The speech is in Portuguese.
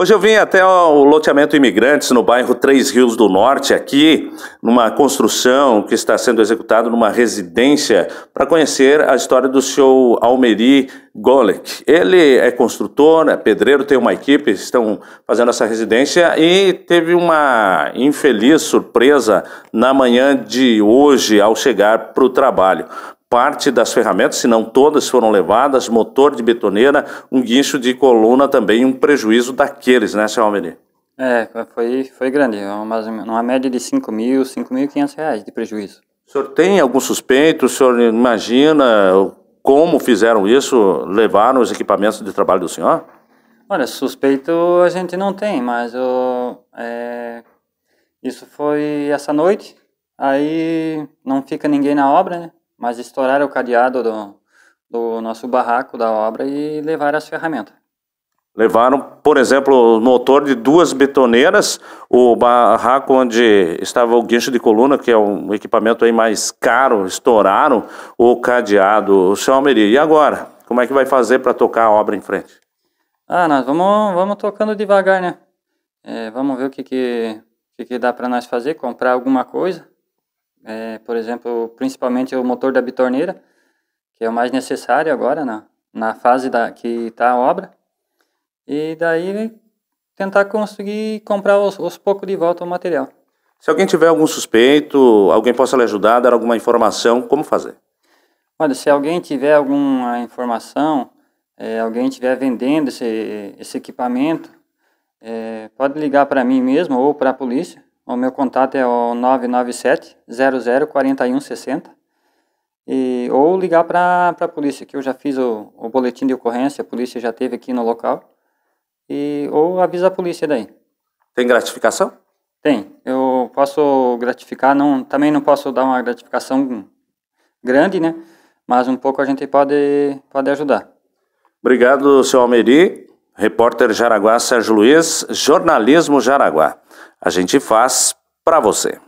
Hoje eu vim até o loteamento Imigrantes, no bairro Três Rios do Norte, aqui, numa construção que está sendo executada numa residência, para conhecer a história do seu Almeri Golek. Ele é construtor, é pedreiro, tem uma equipe, estão fazendo essa residência e teve uma infeliz surpresa na manhã de hoje ao chegar para o trabalho parte das ferramentas, se não todas, foram levadas, motor de betoneira, um guincho de coluna também, um prejuízo daqueles, né, seu Almeri? É, foi, foi grande, é uma, uma média de 5 mil, 5.500 reais de prejuízo. O senhor tem algum suspeito? O senhor imagina como fizeram isso, levaram os equipamentos de trabalho do senhor? Olha, suspeito a gente não tem, mas o, é, isso foi essa noite, aí não fica ninguém na obra, né? mas estouraram o cadeado do, do nosso barraco da obra e levaram as ferramentas. Levaram, por exemplo, o motor de duas betoneiras, o barraco onde estava o guincho de coluna, que é um equipamento aí mais caro, estouraram o cadeado. O senhor Almeri, e agora? Como é que vai fazer para tocar a obra em frente? Ah, nós vamos, vamos tocando devagar, né? É, vamos ver o que, que, que, que dá para nós fazer, comprar alguma coisa é, por exemplo, principalmente o motor da bitorneira, que é o mais necessário agora na, né, na fase da, que está a obra. E daí tentar conseguir comprar os aos poucos de volta o material. Se alguém tiver algum suspeito, alguém possa lhe ajudar, dar alguma informação, como fazer? Olha, se alguém tiver alguma informação, é, alguém tiver vendendo esse, esse equipamento, é, pode ligar para mim mesmo ou para a polícia o meu contato é o 997 00 41 e, ou ligar para a polícia, que eu já fiz o, o boletim de ocorrência, a polícia já teve aqui no local, e, ou avisa a polícia daí. Tem gratificação? Tem. Eu posso gratificar, não, também não posso dar uma gratificação grande, né? Mas um pouco a gente pode, pode ajudar. Obrigado, seu Almeri. Repórter Jaraguá Sérgio Luiz, Jornalismo Jaraguá a gente faz para você.